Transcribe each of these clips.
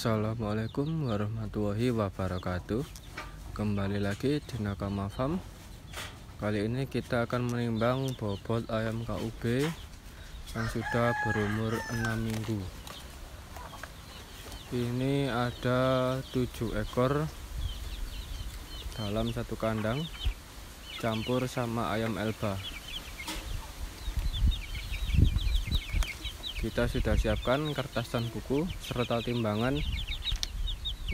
Assalamualaikum warahmatullahi wabarakatuh Kembali lagi di Nakama Farm Kali ini kita akan menimbang bobot ayam KUB Yang sudah berumur 6 minggu Ini ada 7 ekor Dalam satu kandang Campur sama ayam elba kita sudah siapkan kertas dan buku serta timbangan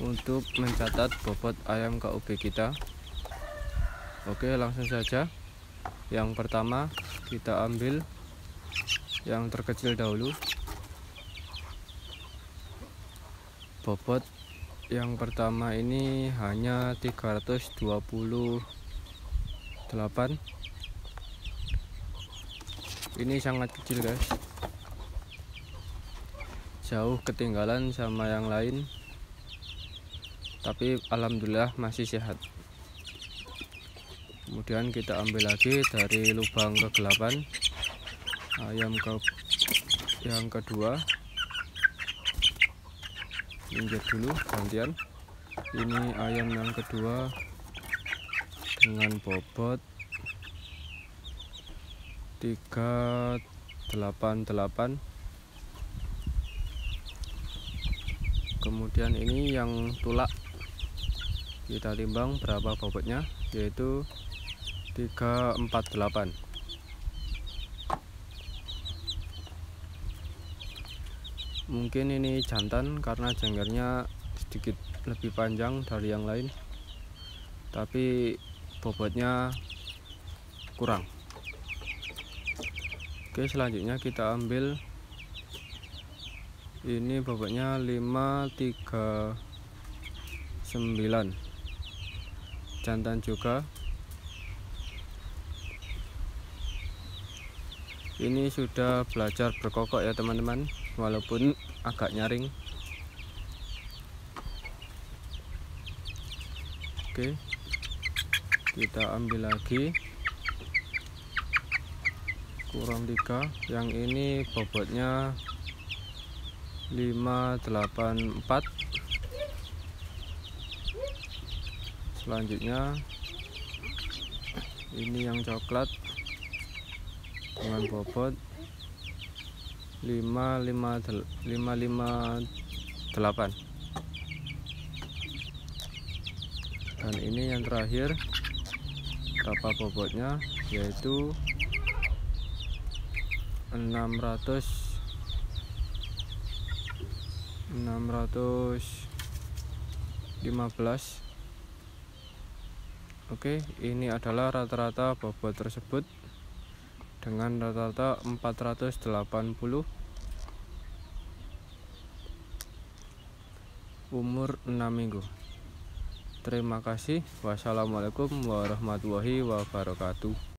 untuk mencatat bobot ayam KUB kita oke langsung saja yang pertama kita ambil yang terkecil dahulu bobot yang pertama ini hanya 328 ini sangat kecil guys jauh ketinggalan sama yang lain tapi alhamdulillah masih sehat kemudian kita ambil lagi dari lubang kegelapan ayam ke yang kedua minggir dulu gantian ini ayam yang kedua dengan bobot 388 kemudian ini yang tulak kita timbang berapa bobotnya yaitu 348 mungkin ini jantan karena janggarnya sedikit lebih panjang dari yang lain tapi bobotnya kurang oke selanjutnya kita ambil ini bobotnya 539 jantan juga ini sudah belajar berkokok ya teman-teman walaupun agak nyaring oke kita ambil lagi kurang tiga yang ini bobotnya lima delapan empat. selanjutnya ini yang coklat dengan bobot lima lima lima lima delapan. dan ini yang terakhir berapa bobotnya yaitu 600 615 Oke ini adalah rata-rata bobot tersebut dengan rata-rata 480 umur 6 minggu Terima kasih Wassalamualaikum warahmatullahi wabarakatuh